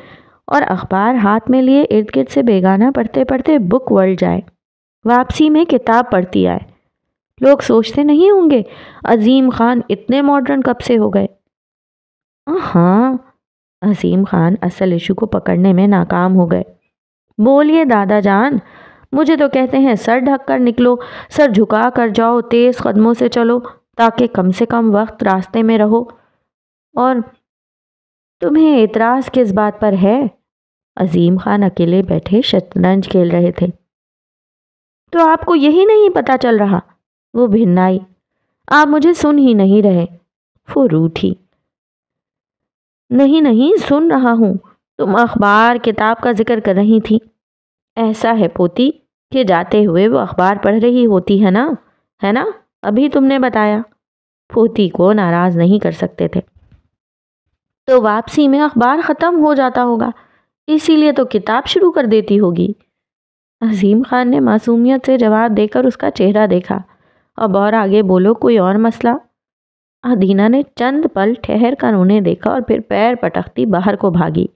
[SPEAKER 1] और अखबार हाथ में लिए इर्द गिर्द से बेगाना पढ़ते पढ़ते बुक वर्ल्ड जाए वापसी में किताब पढ़ती आए लोग सोचते नहीं होंगे अजीम खान इतने मॉडर्न कब से हो गए हाँ अजीम खान असल इशू को पकड़ने में नाकाम हो गए बोलिए दादा जान मुझे तो कहते हैं सर ढक कर निकलो सर झुका कर जाओ तेज़ कदमों से चलो ताकि कम से कम वक्त रास्ते में रहो और तुम्हें इतराज़ किस बात पर है अजीम खान अकेले बैठे शतरंज खेल रहे थे तो आपको यही नहीं पता चल रहा वो भिन्नाई आप मुझे सुन ही नहीं रहे वो रूठी नहीं नहीं सुन रहा हूँ तुम अखबार किताब का जिक्र कर रही थी ऐसा है पोती कि जाते हुए वो अखबार पढ़ रही होती है ना है ना अभी तुमने बताया पोती को नाराज़ नहीं कर सकते थे तो वापसी में अखबार ख़त्म हो जाता होगा इसीलिए तो किताब शुरू कर देती होगी अजीम खान ने मासूमियत से जवाब देकर उसका चेहरा देखा अब और आगे बोलो कोई और मसला आदीना ने चंद पल ठहर कर उन्हें देखा और फिर पैर पटकती बाहर को भागी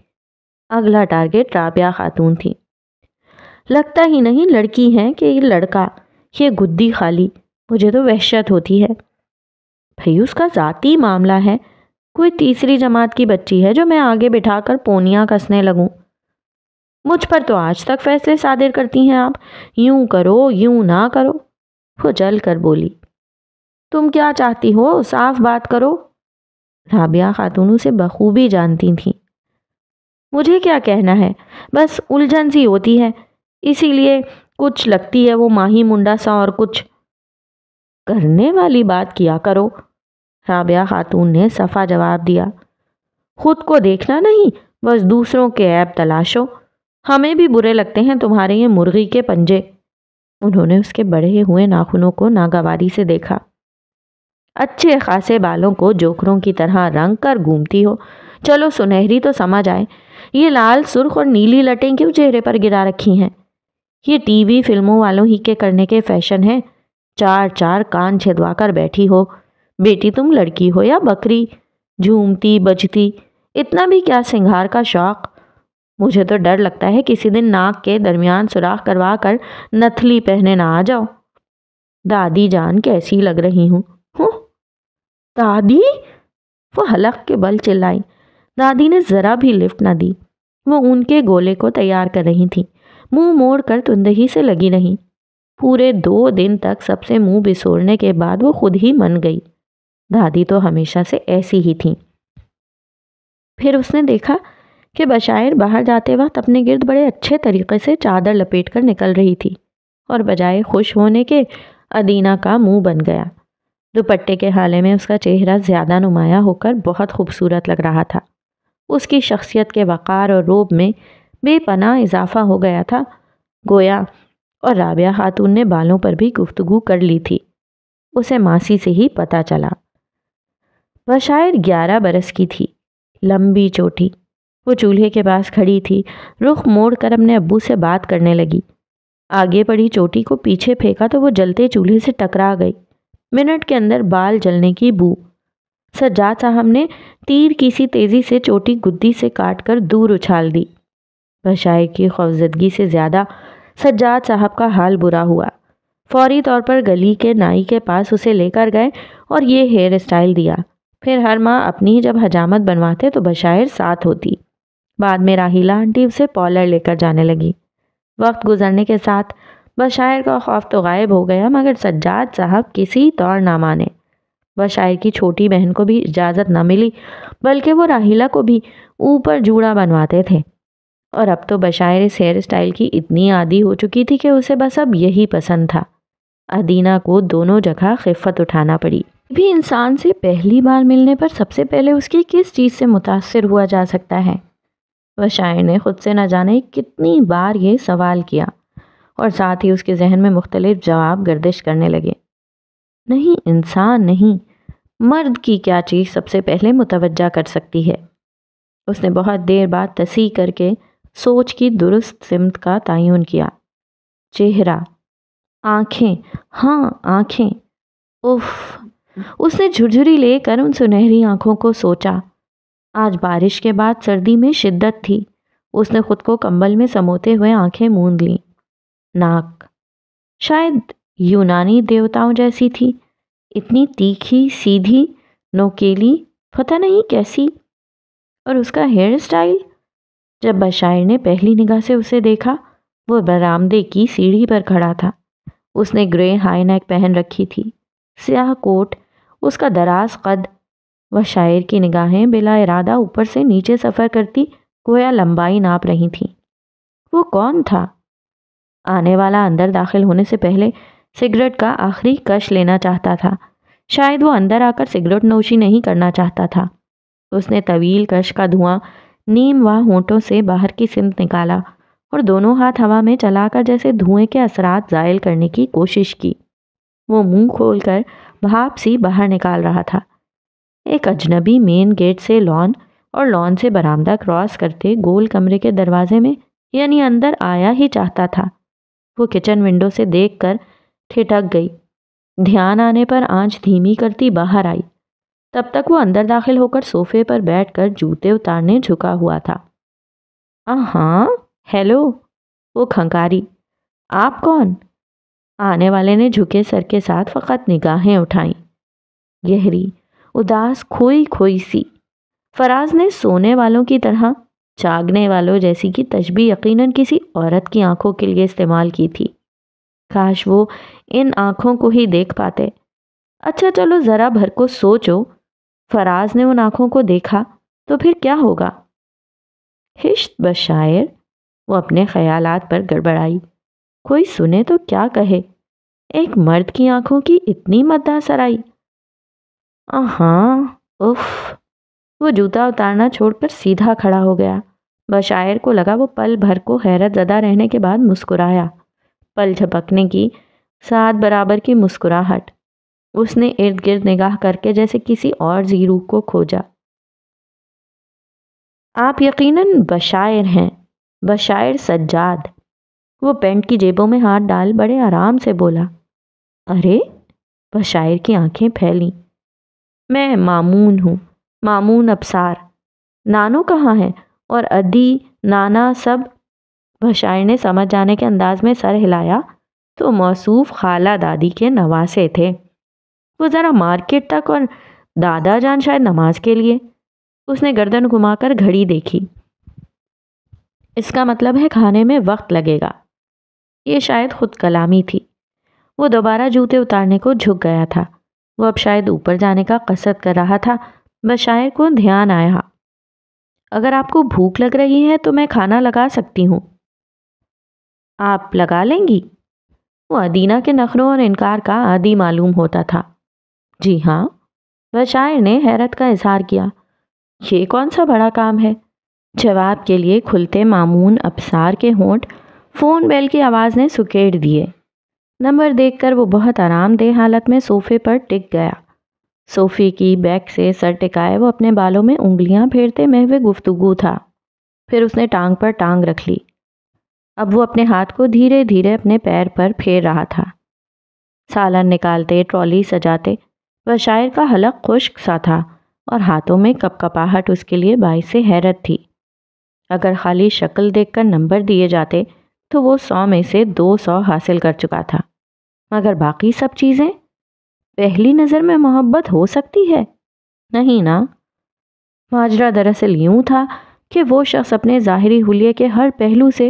[SPEAKER 1] अगला टारगेट राबिया खातून थी लगता ही नहीं लड़की हैं कि ये लड़का ये गुद्दी खाली मुझे तो वहशत होती है भाई उसका ज़ाती मामला है कोई तीसरी जमात की बच्ची है जो मैं आगे बिठाकर पोनिया कसने लगूं मुझ पर तो आज तक फैसले सादिर करती हैं आप यूं करो यूं ना करो वो जल कर बोली तुम क्या चाहती हो साफ बात करो राबिया खातून उसे बखूबी जानती थी मुझे क्या कहना है बस उलझन सी होती है इसीलिए कुछ लगती है वो माही मुंडा सा और कुछ करने वाली बात किया करो राबिया खातून ने सफ़ा जवाब दिया खुद को देखना नहीं बस दूसरों के ऐप तलाशो हमें भी बुरे लगते हैं तुम्हारे ये मुर्गी के पंजे उन्होंने उसके बढ़े हुए नाखूनों को नागवारी से देखा अच्छे खासे बालों को जोखरों की तरह रंग कर घूमती हो चलो सुनहरी तो समझ आए ये लाल सुर्ख और नीली लटें क्यों चेहरे पर गिरा रखी हैं ये टीवी फिल्मों वालों ही के करने के फैशन है चार चार कान छिदवा कर बैठी हो बेटी तुम लड़की हो या बकरी झूमती बजती इतना भी क्या सिंगार का शौक मुझे तो डर लगता है किसी दिन नाक के दरमियान सुराख करवा कर नथली पहने ना आ जाओ दादी जान कैसी लग रही हूँ दादी वो हलक के बल चिल्लाई दादी ने ज़रा भी लिफ्ट ना दी वो उनके गोले को तैयार कर रही थी मुंह मोड़ कर तुंदही से लगी रही पूरे दो दिन तक सबसे मुंह बिसोड़ने के बाद वो खुद ही मन गई दादी तो हमेशा से ऐसी ही थी फिर उसने देखा कि बशायर बाहर जाते वक्त अपने गिरद बड़े अच्छे तरीके से चादर लपेट कर निकल रही थी और बजाय खुश होने के अदीना का मुंह बन गया दुपट्टे के हाले में उसका चेहरा ज़्यादा नुमाया होकर बहुत खूबसूरत लग रहा था उसकी शख्सियत के वक़ार और रोब में बेपना इजाफा हो गया था गोया और राबिया खातून ने बालों पर भी गुफ्तगू कर ली थी उसे मासी से ही पता चला वह शायद ग्यारह बरस की थी लंबी चोटी वो चूल्हे के पास खड़ी थी रुख मोड़ कर अपने अबू से बात करने लगी आगे पड़ी चोटी को पीछे फेंका तो वो जलते चूल्हे से टकरा गई मिनट के अंदर बाल जलने की बू सज्जाद साहब ने तीर की सी तेज़ी से चोटी गुद्दी से काट कर दूर उछाल दी बशाए की खौफजदगी से ज़्यादा सज्जाद साहब का हाल बुरा हुआ फौरी तौर पर गली के नाई के पास उसे लेकर गए और ये हेयर स्टाइल दिया फिर हर माँ अपनी जब हजामत बनवाते तो बशायर साथ होती बाद में राहिला आंटी उसे पॉलर लेकर जाने लगी वक्त गुजरने के साथ बशायर का खौफ तो गायब हो गया मगर सज्जाद साहब किसी तौर ना माने बशायर की छोटी बहन को भी इजाज़त न मिली बल्कि वो राहिला को भी ऊपर जूड़ा बनवाते थे और अब तो बशायर इस हेयर स्टाइल की इतनी आदि हो चुकी थी कि उसे बस अब यही पसंद था अदीना को दोनों जगह खिफत उठाना पड़ी भी इंसान से पहली बार मिलने पर सबसे पहले उसकी किस चीज़ से मुतासर हुआ जा सकता है वह शायर ने ख़ुद से न जाने कितनी बार ये सवाल किया और साथ ही उसके जहन में मुख्तलिफ जवाब गर्दिश करने लगे नहीं इंसान नहीं मर्द की क्या चीज़ सबसे पहले मुतवजा कर सकती है उसने बहुत देर बाद तसी करके सोच की दुरुस्त सिमत का तयन किया चेहरा आँखें हाँ आँखें उफ उसने झुरझुरी लेकर उन सुनहरी आँखों को सोचा आज बारिश के बाद सर्दी में शिद्दत थी उसने खुद को कंबल में समोते हुए आंखें मूंद लीं नाक शायद यूनानी देवताओं जैसी थी इतनी तीखी सीधी नोकेली पता नहीं कैसी और उसका हेयर स्टाइल जब बशायर ने पहली निगाह से उसे देखा वो बरामदे की सीढ़ी पर खड़ा था उसने ग्रे हाई नेक पहन रखी थी स्याह कोट उसका दराज कद वह शायर की निगाहें बिला इरादा ऊपर से नीचे सफ़र करती गोया लंबाई नाप रही थी वो कौन था आने वाला अंदर दाखिल होने से पहले सिगरेट का आखिरी कश लेना चाहता था शायद वो अंदर आकर सिगरेट नोशी नहीं करना चाहता था उसने तवील कश का धुआं नीम व होंठों से बाहर की सिमत निकाला और दोनों हाथ हवा में चलाकर जैसे धुएं के असरात जायल करने की कोशिश की वो मुंह खोलकर भाप सी बाहर निकाल रहा था एक अजनबी मेन गेट से लॉन और लॉन से बरामदा क्रॉस करते गोल कमरे के दरवाजे में यानी अंदर आया ही चाहता था वो किचन विंडो से देख कर ठिठक गई ध्यान आने पर आंच धीमी करती बाहर आई तब तक वो अंदर दाखिल होकर सोफे पर बैठकर जूते उतारने झुका हुआ था हाँ हेलो वो खंकारी आप कौन आने वाले ने झुके सर के साथ फकत निगाहें उठाईं गहरी उदास खोई खोई सी फराज ने सोने वालों की तरह जागने वालों जैसी की तशबी यकीनन किसी औरत की आंखों के लिए इस्तेमाल की थी काश वो इन आंखों को ही देख पाते अच्छा चलो ज़रा भर को सोचो फराज ने उन आंखों को देखा तो फिर क्या होगा हिश्त बशायर वो अपने ख्याल पर गड़बड़ाई कोई सुने तो क्या कहे एक मर्द की आंखों की इतनी मद्दा सराई हाँ उफ वो जूता उतारना छोड़कर सीधा खड़ा हो गया बशायर को लगा वो पल भर को हैरत ज़दा रहने के बाद मुस्कुराया पल झपकने की साथ बराबर की मुस्कुराहट उसने इर्द गिर्द निगाह करके जैसे किसी और जीरू को खोजा आप यकीनन बशायर हैं बशायर सज्जाद वो पेंट की जेबों में हाथ डाल बड़े आराम से बोला अरे बशायर की आंखें फैलीं मैं मामून हूँ मामून अबसार नानू कहाँ हैं और अदी नाना सब बशायर ने समझ जाने के अंदाज में सर हिलाया तो मौसूफ खाला दादी के नवासे थे वो ज़रा मार्केट तक और दादा जान शायद नमाज के लिए उसने गर्दन घुमाकर घड़ी देखी इसका मतलब है खाने में वक्त लगेगा ये शायद खुद कलामी थी वो दोबारा जूते उतारने को झुक गया था वो अब शायद ऊपर जाने का कसरत कर रहा था बस शायर को ध्यान आया अगर आपको भूख लग रही है तो मैं खाना लगा सकती हूँ आप लगा लेंगी वो अदीना के नखरों और इनकार का आदि मालूम होता था जी हाँ वह शायर ने हैरत का इजहार किया ये कौन सा बड़ा काम है जवाब के लिए खुलते मामून अबसार के होंठ फ़ोन बेल की आवाज़ ने सुकेड़ दिए नंबर देखकर वो बहुत आरामदेह हालत में सोफे पर टिक गया सोफी की बैक से सर टिकाए वो अपने बालों में उंगलियां फेरते महवे गुफ्तगु था फिर उसने टांग पर टांग रख ली अब वो अपने हाथ को धीरे धीरे अपने पैर पर फेर रहा था सालन निकालते ट्रॉली सजाते वह शायर का हलक खुश्क सा था और हाथों में कपकपाहट उसके लिए बाई से हैरत थी अगर खाली शक्ल देखकर नंबर दिए जाते तो वो सौ में से दो सौ हासिल कर चुका था मगर बाकी सब चीज़ें पहली नज़र में मोहब्बत हो सकती है नहीं ना माजरा दरअसल यूं था कि वो शख्स अपने ज़ाहरी हुलिये के हर पहलू से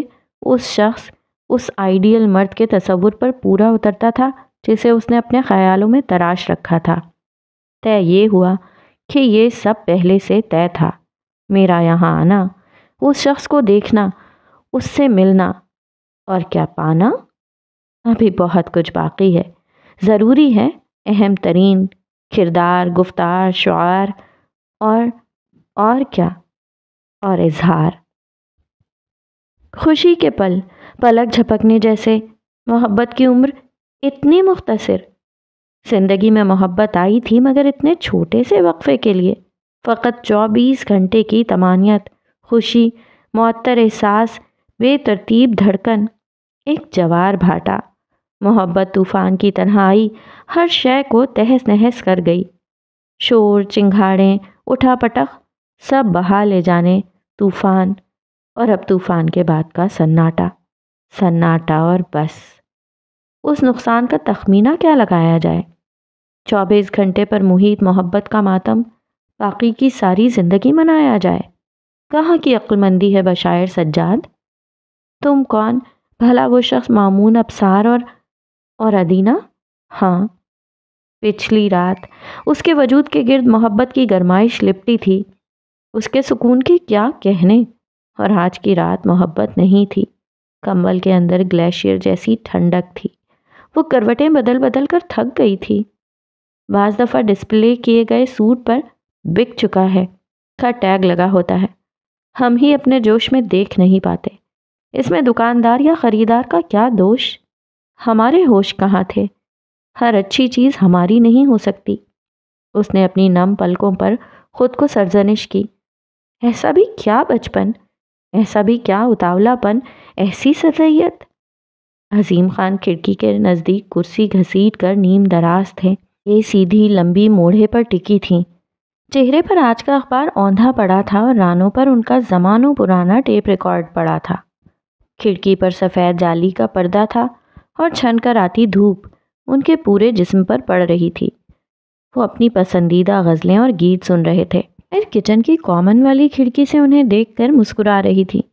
[SPEAKER 1] उस शख्स उस आइडियल मर्द के तस्वुर पर पूरा उतरता था जिसे उसने अपने ख्यालों में तराश रखा था तय ये हुआ कि ये सब पहले से तय था मेरा यहाँ आना उस शख्स को देखना उससे मिलना और क्या पाना अभी बहुत कुछ बाकी है ज़रूरी है अहम तरीन किरदार गुफ्तार शार और और क्या और इजहार खुशी के पल पलक झपकने जैसे मोहब्बत की उम्र इतनी मुख्तसर ज़िंदगी में मोहब्बत आई थी मगर इतने छोटे से वक्फ़े के लिए फ़कत चौबीस घंटे की तमानियत खुशी मअतर एहसास बेतरतीब धड़कन एक जवार भाटा मोहब्बत तूफान की तरह आई हर शय को तहस नहस कर गई शोर चिंगाड़े उठा पटक सब बहा ले जाने तूफान और अब तूफान के बाद का सन्नाटा सन्नाटा और बस उस नुकसान का तखमीना क्या लगाया जाए चौबीस घंटे पर मुहित मोहब्बत का मातम बाकी की सारी ज़िंदगी मनाया जाए कहाँ की अक्लमंदी है बशायर सज्जाद तुम कौन भला वो शख्स मामून अबसार और और अदीना हाँ पिछली रात उसके वजूद के गिर्द मोहब्बत की गरमाइश लिपटी थी उसके सुकून की क्या कहने और आज की रात मोहब्बत नहीं थी कंबल के अंदर ग्लेशियर जैसी ठंडक थी वो करवटें बदल बदल कर थक गई थी बाज़ दफ़ा डिस्प्ले किए गए सूट पर बिक चुका है का टैग लगा होता है हम ही अपने जोश में देख नहीं पाते इसमें दुकानदार या ख़रीदार का क्या दोष हमारे होश कहाँ थे हर अच्छी चीज़ हमारी नहीं हो सकती उसने अपनी नम पलकों पर खुद को सरजनिश की ऐसा भी क्या बचपन ऐसा भी क्या उतावलापन ऐसी सतैयत हजीम खान खिड़की के नज़दीक कुर्सी घसीट कर नीम दराज थे ये सीधी लंबी मोढ़े पर टिकी थीं चेहरे पर आज का अखबार औंधा पड़ा था और रानों पर उनका जमानों पुराना टेप रिकॉर्ड पड़ा था खिड़की पर सफ़ेद जाली का पर्दा था और छन कर आती धूप उनके पूरे जिस्म पर पड़ रही थी वो अपनी पसंदीदा गज़लें और गीत सुन रहे थे फिर किचन की कॉमन वाली खिड़की से उन्हें देखकर मुस्कुरा रही थी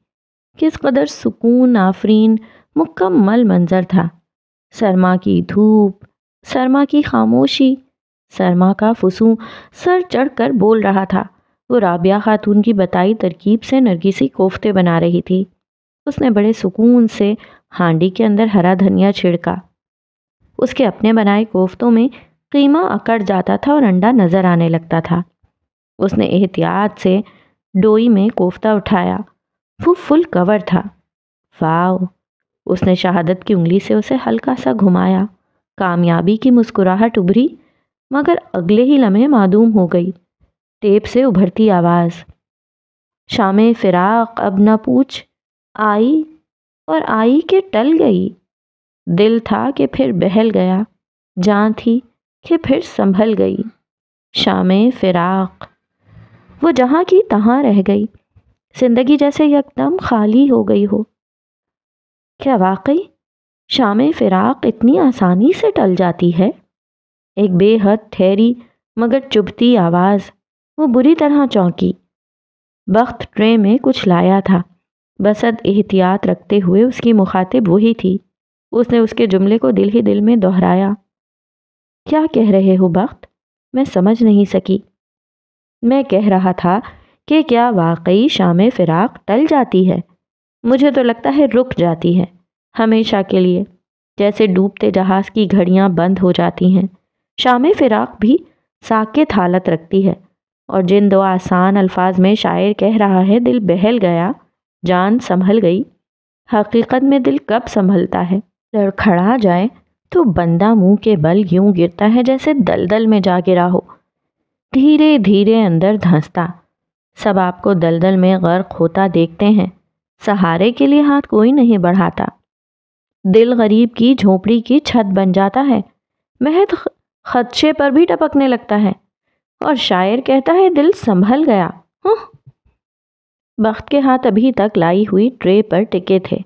[SPEAKER 1] किस कदर सुकून आफरीन मुकम्मल मंज़र था सरमा की धूप सरमा की खामोशी सरमा का फसू सर चढ़कर बोल रहा था वो राबिया खातून की बताई तरकीब से नरगिसी कोफ्ते बना रही थी उसने बड़े सुकून से हांडी के अंदर हरा धनिया छिड़का उसके अपने बनाए कोफ्तों में कीमा अकड़ जाता था और अंडा नज़र आने लगता था उसने एहतियात से डोई में कोफ्ता उठाया वो फुल कवर था वाओ उसने शहादत की उंगली से उसे हल्का सा घुमाया कामयाबी की मुस्कुराहट उभरी मगर अगले ही लम्हे मादूम हो गई टेप से उभरती आवाज़ शाम फिराक अब ना पूछ आई और आई के टल गई दिल था कि फिर बहल गया जान थी कि फिर संभल गई शाम फिराक वो जहाँ की तहाँ रह गई जिंदगी जैसे यकदम खाली हो गई हो क्या वाकई शाम फिराक इतनी आसानी से टल जाती है एक बेहद ठहरी मगर चुभती आवाज़ वो बुरी तरह चौंकी वक्त ट्रे में कुछ लाया था बसद एहतियात रखते हुए उसकी मुखातिब वही थी उसने उसके जुमले को दिल ही दिल में दोहराया क्या कह रहे हो बख्त मैं समझ नहीं सकी मैं कह रहा था कि क्या वाकई शाम फिराक टल जाती है मुझे तो लगता है रुक जाती है हमेशा के लिए जैसे डूबते जहाज़ की घड़ियाँ बंद हो जाती हैं शाम फिराक भी साकेत हालत रखती है और जिन दो आसान अल्फाज में शायर कह रहा है दिल बहल गया जान संभल गई हकीकत में दिल कब संभलता है लड़खड़ा जाए तो बंदा मुंह के बल यूं गिरता है जैसे दलदल में जा गिरा हो धीरे धीरे अंदर धंसता सब आपको दलदल में गर्क होता देखते हैं सहारे के लिए हाथ कोई नहीं बढ़ाता दिल गरीब की झोपड़ी की छत बन जाता है महत खदशे पर भी टपकने लगता है और शायर कहता है दिल संभल गया हुँ? हम्म। बख्त के हाथ अभी तक लाई हुई ट्रे पर टिके थे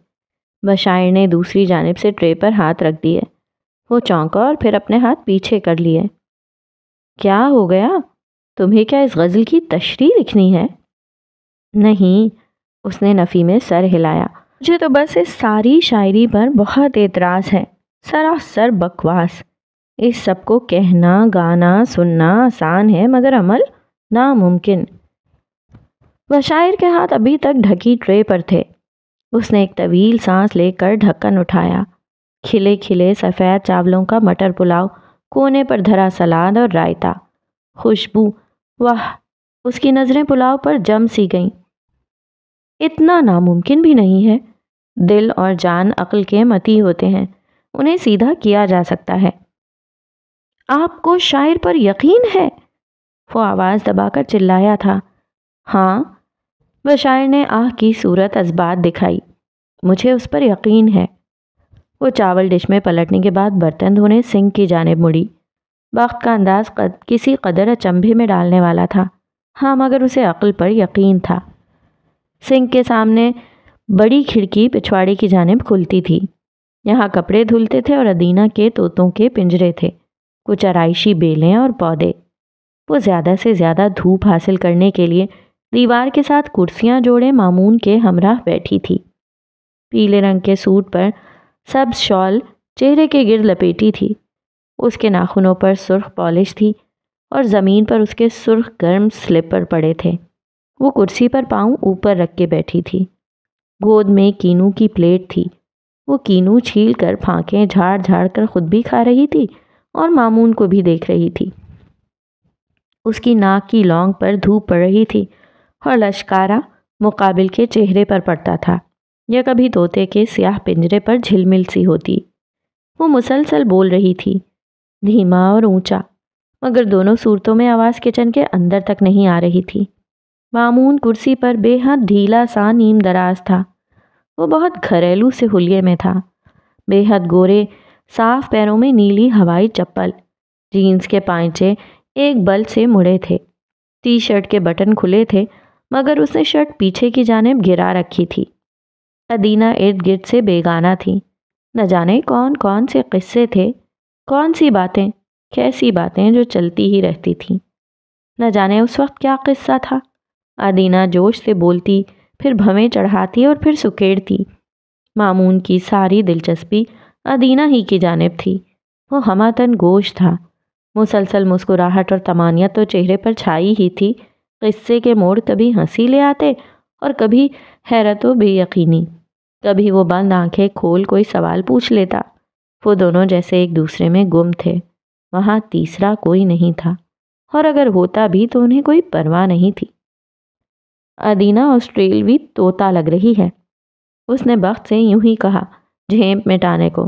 [SPEAKER 1] बशायर ने दूसरी जानब से ट्रे पर हाथ रख दिए वो चौंका और फिर अपने हाथ पीछे कर लिए क्या हो गया तुम्हें क्या इस गज़ल की तशरी लिखनी है नहीं उसने नफ़ी में सर हिलाया मुझे तो बस इस सारी शायरी पर बहुत एतराज़ है सरासर बकवास इस सब को कहना गाना सुनना आसान है मगर अमल नामुमकिन वह शायर के हाथ अभी तक ढकी ट्रे पर थे उसने एक तवील सांस लेकर ढक्कन उठाया खिले खिले सफ़ेद चावलों का मटर पुलाव कोने पर धरा सलाद और रायता खुशबू वाह उसकी नज़रें पुलाव पर जम सी गईं इतना नामुमकिन भी नहीं है दिल और जान अक्ल के मती होते हैं उन्हें सीधा किया जा सकता है आपको शायर पर यकीन है वो आवाज़ दबाकर चिल्लाया था हाँ वह शायर ने आह की सूरत अजबात दिखाई मुझे उस पर यकीन है वो चावल डिश में पलटने के बाद बर्तन धोने सिंह की जानब मुड़ी वक्त का अंदाज कद, किसी कदर अचंभे में डालने वाला था हाँ मगर उसे अक्ल पर यकीन था सिंह के सामने बड़ी खिड़की पिछवाड़े की जानब खुलती थी यहाँ कपड़े धुलते थे और अदीना के तोतों के पिंजरे थे कुछ आरइशी बेलें और पौधे वो ज़्यादा से ज़्यादा धूप हासिल करने के लिए दीवार के साथ कुर्सियां जोड़े मामून के हमराह बैठी थी पीले रंग के सूट पर सब शॉल चेहरे के गिर लपेटी थी उसके नाखूनों पर सुर्ख पॉलिश थी और ज़मीन पर उसके सुर्ख गर्म स्लीपर पड़े थे वो कुर्सी पर पाँव ऊपर रख के बैठी थी गोद में कीनू की प्लेट थी वो कीनू छील कर फाँकें झाड़ झाड़ कर खुद भी खा रही थी और मामून को भी देख रही थी उसकी नाक की लौंग पर धूप पड़ रही थी और लश्कारा मुकाबिल के चेहरे पर पड़ता था या कभी तोते के स्याह पिंजरे पर झिलमिल सी होती वो मुसलसल बोल रही थी धीमा और ऊंचा मगर दोनों सूरतों में आवाज़ किचन के अंदर तक नहीं आ रही थी मामून कुर्सी पर बेहद ढीला सा नीम दराज था वो बहुत घरेलू से हुलिये में था बेहद गोरे साफ पैरों में नीली हवाई चप्पल जीन्स के पाइचे एक बल से मुड़े थे टी शर्ट के बटन खुले थे मगर उसने शर्ट पीछे की जानब गिरा रखी थी अदीना इर्द गिर्द से बेगाना थी न जाने कौन कौन से किस्से थे कौन सी बातें कैसी बातें जो चलती ही रहती थीं न जाने उस वक्त क्या किस्सा था आदीना जोश से बोलती फिर भवें चढ़ाती और फिर सुखेड़ती मामून की सारी दिलचस्पी अदीना ही की जानब थी वो हमातन गोश था मुसलसल मुस्कुराहट और तमानियत तो चेहरे पर छाई ही थी किस्से तो के मोड़ कभी हंसी ले आते और कभी हैरत बेयकीनी कभी वो बंद आंखें खोल कोई सवाल पूछ लेता वो दोनों जैसे एक दूसरे में गुम थे वहाँ तीसरा कोई नहीं था और अगर होता भी तो उन्हें कोई परवाह नहीं थी अदीना ऑस्ट्रेलवी तोता लग रही है उसने वक्त से यूं ही कहा झेप मिटाने को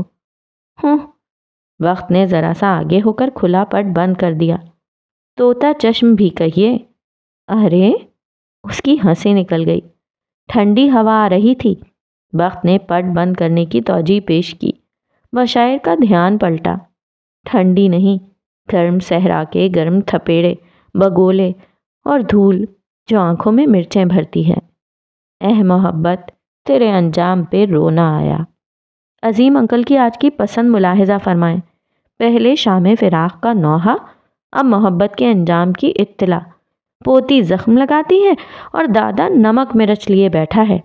[SPEAKER 1] हूँ वक्त ने ज़रा सा आगे होकर खुला पट बंद कर दिया तोता चश्म भी कहिए अरे उसकी हंसी निकल गई ठंडी हवा आ रही थी वक्त ने पट बंद करने की तोजी पेश की वह का ध्यान पलटा ठंडी नहीं गर्म सहरा के गर्म थपेड़े बगोले और धूल जो आंखों में मिर्चें भरती है एह मोहब्बत तेरे अंजाम पे रोना आया अजीम अंकल की आज की पसंद मुलाहजा फरमाएं पहले शाम फिराक का नौहा अब मोहब्बत के अंजाम की इत्तला पोती जख्म लगाती है और दादा नमक मिर्च लिए बैठा है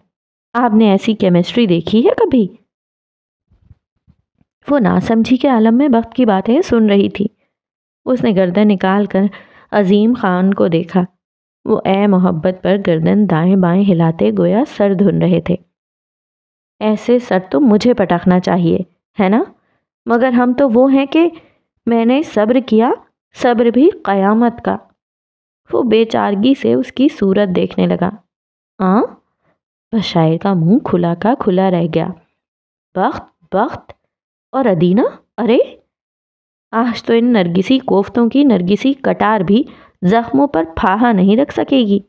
[SPEAKER 1] आपने ऐसी केमिस्ट्री देखी है कभी वो नासमझी के आलम में वक्त की बातें सुन रही थी उसने गर्दन निकाल कर अजीम खान को देखा वो ए मोहब्बत पर गर्दन दाएं बाएं हिलाते गोया सर धुन रहे थे ऐसे सर तो मुझे पटकना चाहिए है ना मगर हम तो वो हैं कि मैंने सब्र किया सब्र भी क़यामत का वो बेचारगी से उसकी सूरत देखने लगा आ हाँ, बशायर का मुंह खुला का खुला रह गया बख्त बख्त और अदीना अरे आज तो इन नरगिसी कोफ्तों की नरगिसी कटार भी जख्मों पर फाहा नहीं रख सकेगी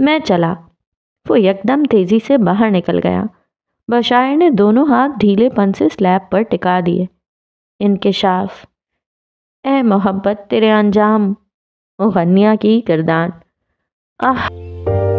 [SPEAKER 1] मैं चला वो एकदम तेज़ी से बाहर निकल गया बशायर ने दोनों हाथ ढीले पन से स्लैब पर टिका दिए इनके शाफ ए मोहब्बत तेरे अंजाम मुहन्निया की गर्दान आह